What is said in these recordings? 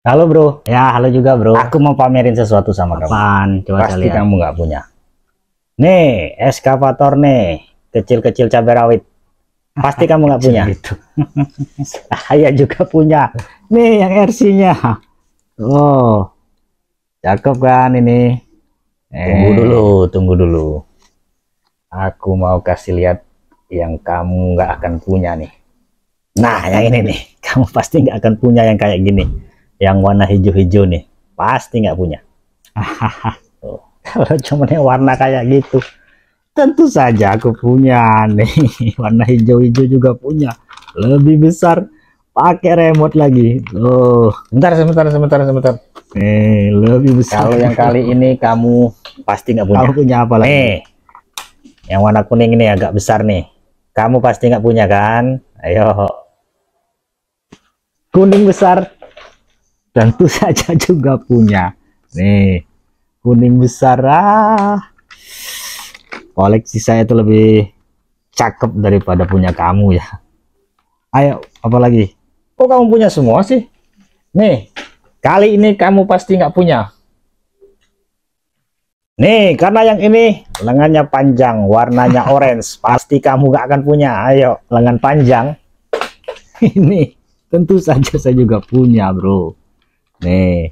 Halo bro. Ya halo juga bro. Aku mau pamerin sesuatu sama Apaan? kamu. Pan, Coba Pasti kamu nggak punya. Nih eskavator nih kecil-kecil cabai rawit. Pasti kamu nggak punya. Itu. Saya juga punya. Nih yang RC-nya. Oh, cakep kan ini. Eh. Tunggu dulu, tunggu dulu. Aku mau kasih lihat yang kamu nggak akan punya nih. Nah, yang ini nih, kamu pasti nggak akan punya yang kayak gini yang warna hijau-hijau nih pasti nggak punya kalau cuma yang warna kayak gitu tentu saja aku punya nih warna hijau-hijau juga punya lebih besar pakai remote lagi loh bentar, sebentar sebentar sebentar nih eh, lebih besar kalau yang kali ini kamu pasti nggak punya kamu punya apa lagi nih yang warna kuning ini agak besar nih kamu pasti nggak punya kan ayo kuning besar dan itu saja juga punya nih kuning besar ah. koleksi saya itu lebih cakep daripada punya kamu ya ayo apalagi kok kamu punya semua sih nih kali ini kamu pasti nggak punya nih karena yang ini lengannya panjang warnanya orange pasti kamu nggak akan punya ayo lengan panjang ini tentu saja saya juga punya bro nih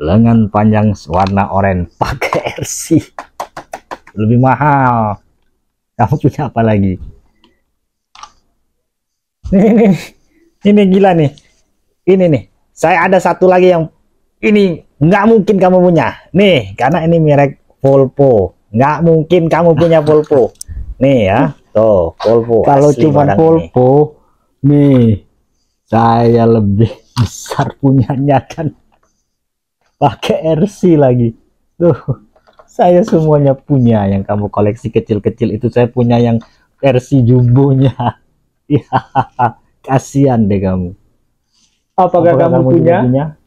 lengan panjang warna oranye pakai RC lebih mahal kamu punya apa lagi nih ini ini gila nih ini nih saya ada satu lagi yang ini nggak mungkin kamu punya nih karena ini merek Volvo nggak mungkin kamu punya Volvo nih ya tuh Volvo kalau cuma Volvo nih saya lebih besar punyanya kan pakai RC lagi tuh saya semuanya punya yang kamu koleksi kecil-kecil itu saya punya yang versi jumbonya ya kasihan deh kamu apakah, apakah kamu, kamu punya? punya